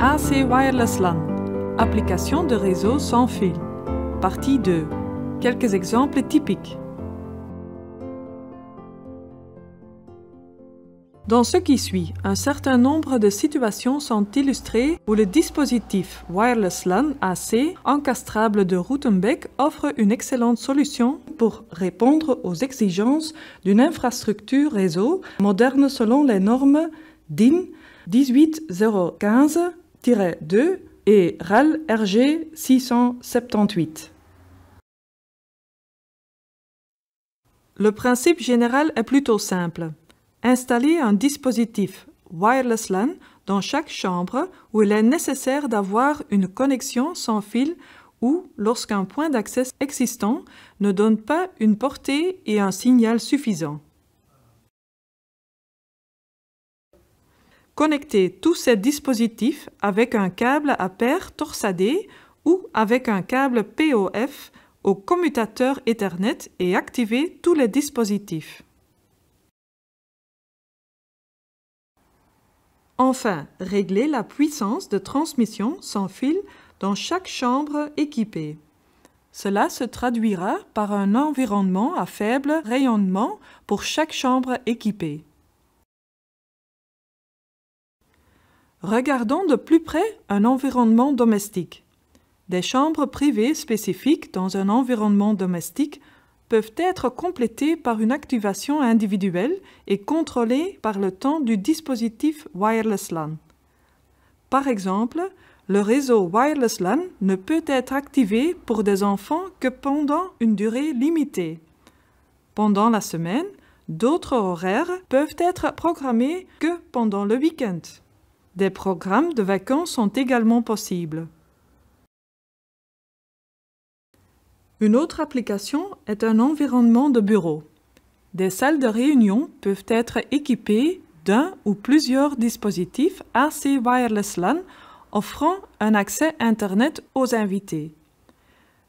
AC Wireless LAN, application de réseau sans fil. Partie 2. Quelques exemples typiques. Dans ce qui suit, un certain nombre de situations sont illustrées où le dispositif Wireless LAN AC encastrable de Rutenbeck offre une excellente solution pour répondre aux exigences d'une infrastructure réseau moderne selon les normes DIN 18015 et RG 678. Le principe général est plutôt simple. Installer un dispositif wireless LAN dans chaque chambre où il est nécessaire d'avoir une connexion sans fil ou lorsqu'un point d'accès existant ne donne pas une portée et un signal suffisant. Connectez tous ces dispositifs avec un câble à paire torsadé ou avec un câble POF au commutateur Ethernet et activez tous les dispositifs. Enfin, réglez la puissance de transmission sans fil dans chaque chambre équipée. Cela se traduira par un environnement à faible rayonnement pour chaque chambre équipée. Regardons de plus près un environnement domestique. Des chambres privées spécifiques dans un environnement domestique peuvent être complétées par une activation individuelle et contrôlées par le temps du dispositif Wireless LAN. Par exemple, le réseau Wireless LAN ne peut être activé pour des enfants que pendant une durée limitée. Pendant la semaine, d'autres horaires peuvent être programmés que pendant le week-end. Des programmes de vacances sont également possibles. Une autre application est un environnement de bureau. Des salles de réunion peuvent être équipées d'un ou plusieurs dispositifs AC Wireless LAN offrant un accès Internet aux invités.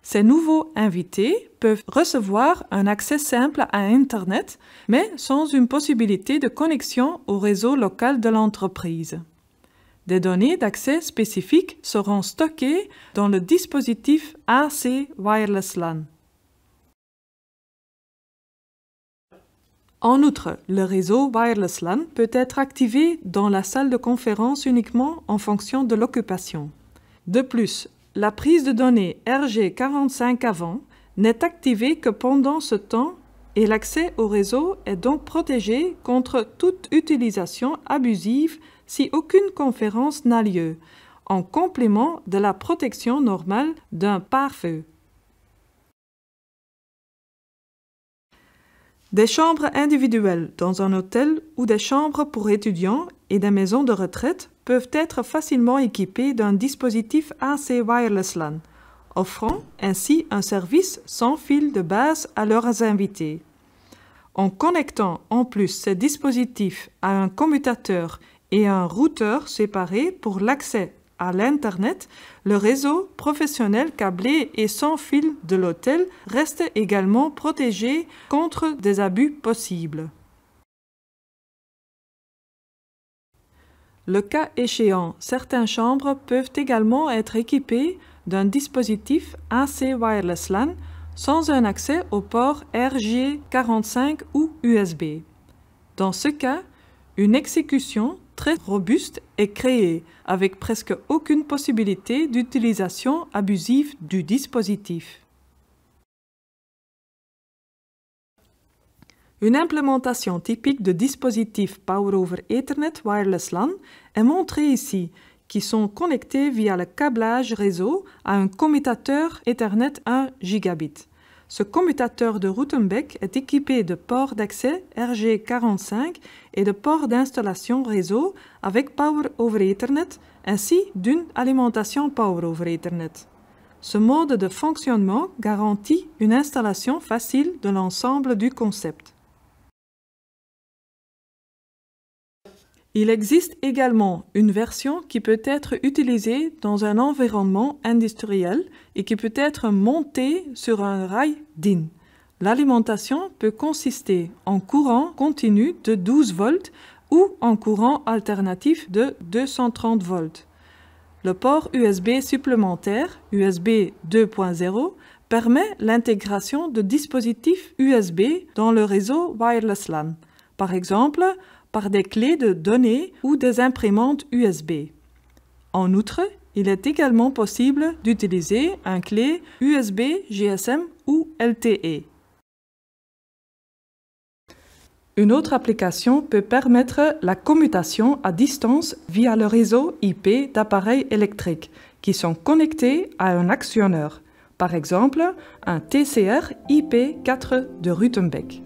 Ces nouveaux invités peuvent recevoir un accès simple à Internet, mais sans une possibilité de connexion au réseau local de l'entreprise. Des données d'accès spécifiques seront stockées dans le dispositif AC Wireless LAN. En outre, le réseau Wireless LAN peut être activé dans la salle de conférence uniquement en fonction de l'occupation. De plus, la prise de données RG45 avant n'est activée que pendant ce temps et l'accès au réseau est donc protégé contre toute utilisation abusive si aucune conférence n'a lieu, en complément de la protection normale d'un pare-feu. Des chambres individuelles dans un hôtel ou des chambres pour étudiants et des maisons de retraite peuvent être facilement équipées d'un dispositif AC Wireless LAN, offrant ainsi un service sans fil de base à leurs invités. En connectant en plus ces dispositifs à un commutateur et un routeur séparé pour l'accès à l'Internet, le réseau professionnel câblé et sans fil de l'hôtel reste également protégé contre des abus possibles. Le cas échéant, certaines chambres peuvent également être équipées d'un dispositif AC Wireless LAN sans un accès au port RG45 ou USB. Dans ce cas, une exécution très robuste et créé, avec presque aucune possibilité d'utilisation abusive du dispositif. Une implémentation typique de dispositifs Power over Ethernet Wireless LAN est montrée ici, qui sont connectés via le câblage réseau à un commutateur Ethernet 1 gigabit. Ce commutateur de Rutenbeck est équipé de ports d'accès RG45 et de ports d'installation réseau avec Power over Ethernet ainsi d'une alimentation Power over Ethernet. Ce mode de fonctionnement garantit une installation facile de l'ensemble du concept. Il existe également une version qui peut être utilisée dans un environnement industriel et qui peut être montée sur un rail DIN. L'alimentation peut consister en courant continu de 12 volts ou en courant alternatif de 230 volts. Le port USB supplémentaire, USB 2.0, permet l'intégration de dispositifs USB dans le réseau wireless LAN. Par exemple, par des clés de données ou des imprimantes USB. En outre, il est également possible d'utiliser un clé USB, GSM ou LTE. Une autre application peut permettre la commutation à distance via le réseau IP d'appareils électriques qui sont connectés à un actionneur, par exemple un TCR IP4 de Rutenbeck.